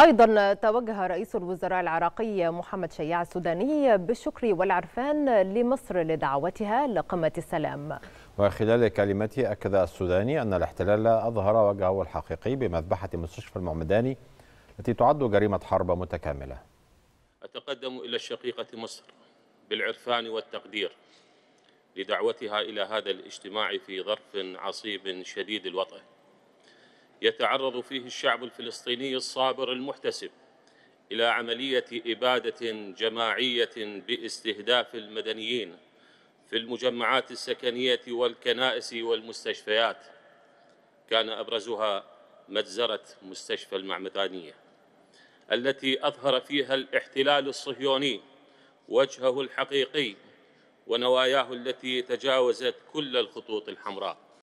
أيضا توجه رئيس الوزراء العراقي محمد شيع السوداني بالشكر والعرفان لمصر لدعوتها لقمة السلام وخلال كلمته أكد السوداني أن الاحتلال أظهر وجهه الحقيقي بمذبحة مستشفى المعمداني التي تعد جريمة حرب متكاملة أتقدم إلى الشقيقة مصر بالعرفان والتقدير لدعوتها إلى هذا الاجتماع في ظرف عصيب شديد الوطأ يتعرض فيه الشعب الفلسطيني الصابر المحتسب إلى عملية إبادة جماعية باستهداف المدنيين في المجمعات السكنية والكنائس والمستشفيات كان أبرزها مجزرة مستشفى المعمدانية التي أظهر فيها الاحتلال الصهيوني وجهه الحقيقي ونواياه التي تجاوزت كل الخطوط الحمراء